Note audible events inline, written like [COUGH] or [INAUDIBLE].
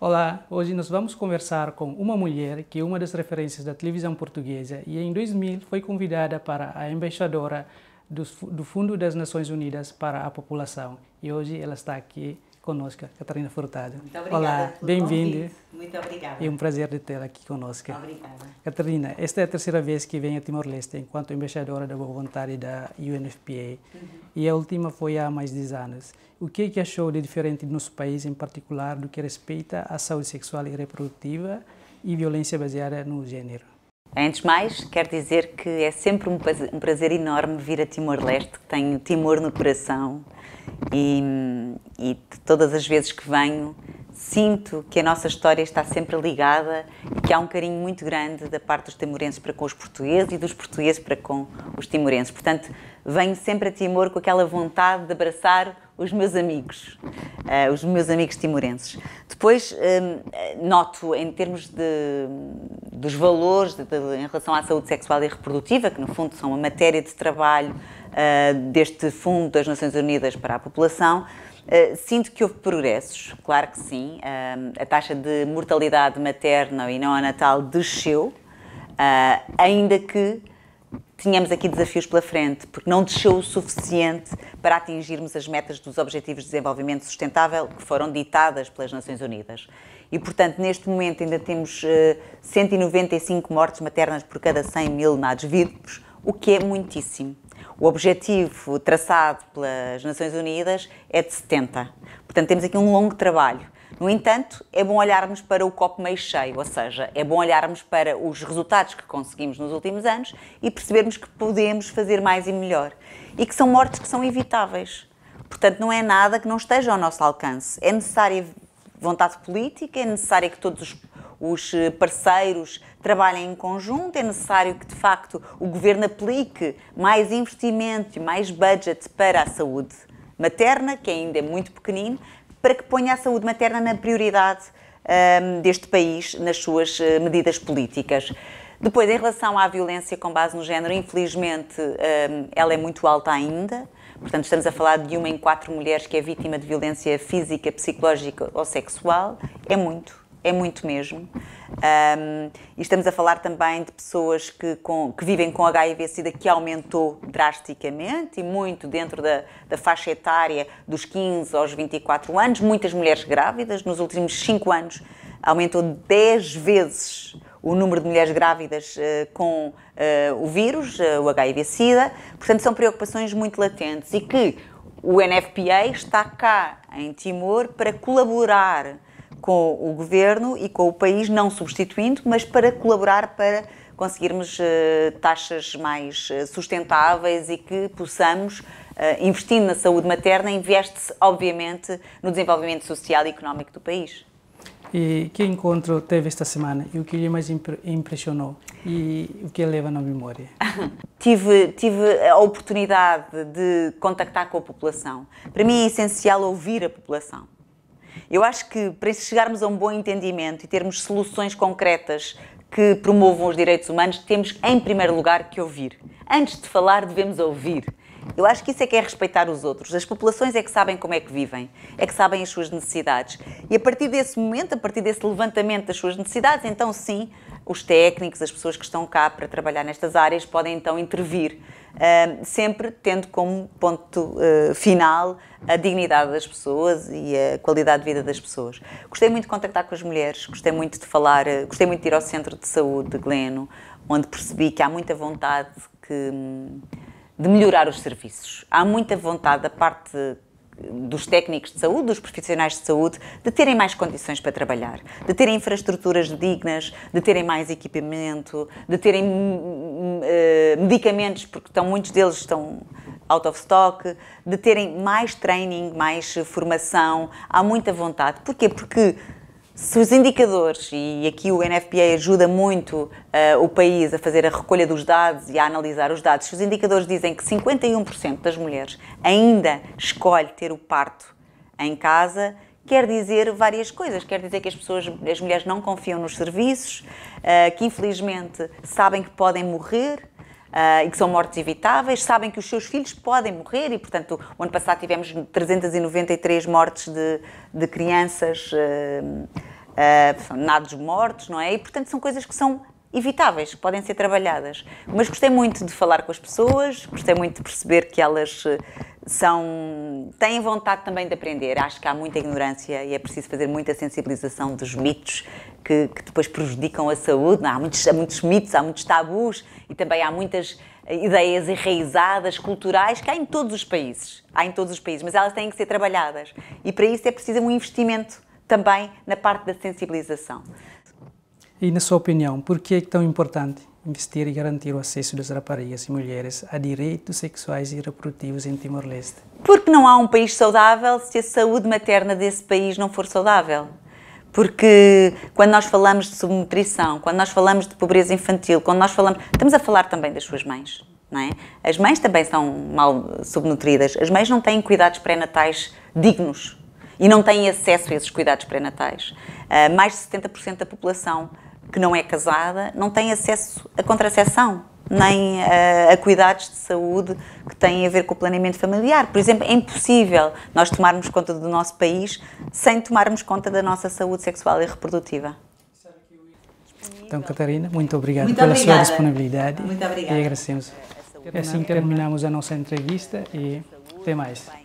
Olá, hoje nós vamos conversar com uma mulher que é uma das referências da televisão portuguesa e em 2000 foi convidada para a embaixadora do, do Fundo das Nações Unidas para a População. E hoje ela está aqui conosco, Catarina Furtado. Muito obrigada. Olá, bem-vinda. Muito obrigada. É um prazer de tê-la aqui conosco. Obrigada. Catarina, esta é a terceira vez que vem a Timor-Leste enquanto embaixadora da boa vontade da UNFPA uhum. e a última foi há mais de 10 anos. O que é que achou de diferente no nosso país, em particular, do que respeita à saúde sexual e reprodutiva e violência baseada no gênero? Antes de mais, quero dizer que é sempre um prazer, um prazer enorme vir a Timor-Leste, que tenho Timor no coração e, e todas as vezes que venho sinto que a nossa história está sempre ligada e que há um carinho muito grande da parte dos timorenses para com os portugueses e dos portugueses para com os timorenses. Portanto, venho sempre a Timor com aquela vontade de abraçar os meus amigos, uh, os meus amigos timorenses. Depois, hum, noto em termos de, dos valores de, de, em relação à saúde sexual e reprodutiva, que no fundo são uma matéria de trabalho uh, deste Fundo das Nações Unidas para a População, Uh, sinto que houve progressos, claro que sim. Uh, a taxa de mortalidade materna e não natal desceu, uh, ainda que tínhamos aqui desafios pela frente, porque não desceu o suficiente para atingirmos as metas dos Objetivos de Desenvolvimento Sustentável que foram ditadas pelas Nações Unidas. E, portanto, neste momento ainda temos 195 eh, mortes maternas por cada 100 mil nados vivos, o que é muitíssimo. O objetivo traçado pelas Nações Unidas é de 70. Portanto, temos aqui um longo trabalho. No entanto, é bom olharmos para o copo meio cheio, ou seja, é bom olharmos para os resultados que conseguimos nos últimos anos e percebermos que podemos fazer mais e melhor e que são mortes que são evitáveis. Portanto, não é nada que não esteja ao nosso alcance. É necessária vontade política, é necessário que todos os os eh, parceiros trabalhem em conjunto, é necessário que de facto o governo aplique mais investimento e mais budget para a saúde materna, que é ainda é muito pequenino, para que ponha a saúde materna na prioridade um, deste país nas suas eh, medidas políticas. Depois, em relação à violência com base no género, infelizmente um, ela é muito alta ainda. Portanto, estamos a falar de uma em quatro mulheres que é vítima de violência física, psicológica ou sexual. É muito é muito mesmo. Um, e estamos a falar também de pessoas que, com, que vivem com HIV-Sida que aumentou drasticamente e muito dentro da, da, faixa etária dos 15 aos 24 anos. Muitas mulheres grávidas, nos últimos 5 anos, aumentou 10 vezes o número de mulheres grávidas uh, com uh, o vírus, uh, o HIV-Sida. Portanto, são preocupações muito latentes e que o NFPA está cá em Timor para colaborar com o governo e com o país, não substituindo, mas para colaborar para conseguirmos eh, taxas mais eh, sustentáveis e que possamos, eh, investindo na saúde materna, investe-se, obviamente, no desenvolvimento social e económico do país. E que encontro teve esta semana e o que lhe mais impressionou e o que leva na memória? [LAUGHS] tive, tive a oportunidade de contactar com a população. Para mim é essencial ouvir a população. Eu acho que para chegarmos a um bom entendimento e termos soluções concretas que promovam os direitos humanos, temos em primeiro lugar que ouvir. Antes de falar, devemos ouvir. Eu acho que isso é que é respeitar os outros. As populações é que sabem como é que vivem, é que sabem as suas necessidades. E a partir desse momento, a partir desse levantamento das suas necessidades, então sim, os técnicos, as pessoas que estão cá para trabalhar nestas áreas, podem então intervir, eh, sempre tendo como ponto eh, final a dignidade das pessoas e a qualidade de vida das pessoas. Gostei muito de contactar com as mulheres, gostei muito de falar, eh, gostei muito de ir ao centro de saúde de Gleno, onde percebi que há muita vontade que, hum, de melhorar os serviços. Há muita vontade da parte dos técnicos de saúde, dos profissionais de saúde, de terem mais condições para trabalhar, de terem infraestruturas dignas, de terem mais equipamento, de terem uh, medicamentos, porque estão, muitos deles estão out of stock, de terem mais training, mais formação, há muita vontade. Porquê? Porque se os indicadores, e aqui o NFPA ajuda muito uh, o país a fazer a recolha dos dados e a analisar os dados, se os indicadores dizem que 51% das mulheres ainda escolhe ter o parto em casa, quer dizer várias coisas. Quer dizer que as pessoas, as mulheres não confiam nos serviços, uh, que infelizmente sabem que podem morrer, Uh, e que são mortes evitáveis, sabem que os seus filhos podem morrer e, portanto, o ano passado tivemos 393 mortes de, de crianças uh, eh, são nados mortos, não é? E, portanto, são coisas que são evitáveis, que podem ser trabalhadas. Mas gostei muito de falar com as pessoas, gostei muito de perceber que elas eh, são têm vontade também de aprender. Acho que há muita ignorância e é preciso fazer muita sensibilização dos mitos que, que depois prejudicam a saúde. Não, há, muitos, há muitos mitos, há muitos tabus e também há muitas eh, ideias enraizadas, culturais, que há em todos os países. Há em todos os países, mas elas têm que ser trabalhadas. E para isso é preciso um investimento também na parte da sensibilização. E, na sua opinião, por que é tão importante investir e garantir o acesso das raparigas e mulheres a direitos sexuais e reprodutivos em Timor-Leste? Porque não há um país saudável se a saúde materna desse país não for saudável. Porque quando nós falamos de subnutrição, quando nós falamos de pobreza infantil, quando nós falamos. Estamos a falar também das suas mães, não é? As mães também são mal subnutridas, as mães não têm cuidados pré-natais dignos e não têm acesso a esses cuidados pré-natais. Uh, ah, mais de 70% da população que não é casada não tem acesso à contracepção, nem uh, a cuidados de saúde que têm a ver com o planeamento familiar. Por exemplo, é impossível nós tomarmos conta do nosso país sem tomarmos conta da nossa saúde sexual e reprodutiva. Então, Catarina, muito obrigado muito pela sua disponibilidade. Muito obrigada. E agradecemos. É assim terminamos a nossa entrevista e até mais.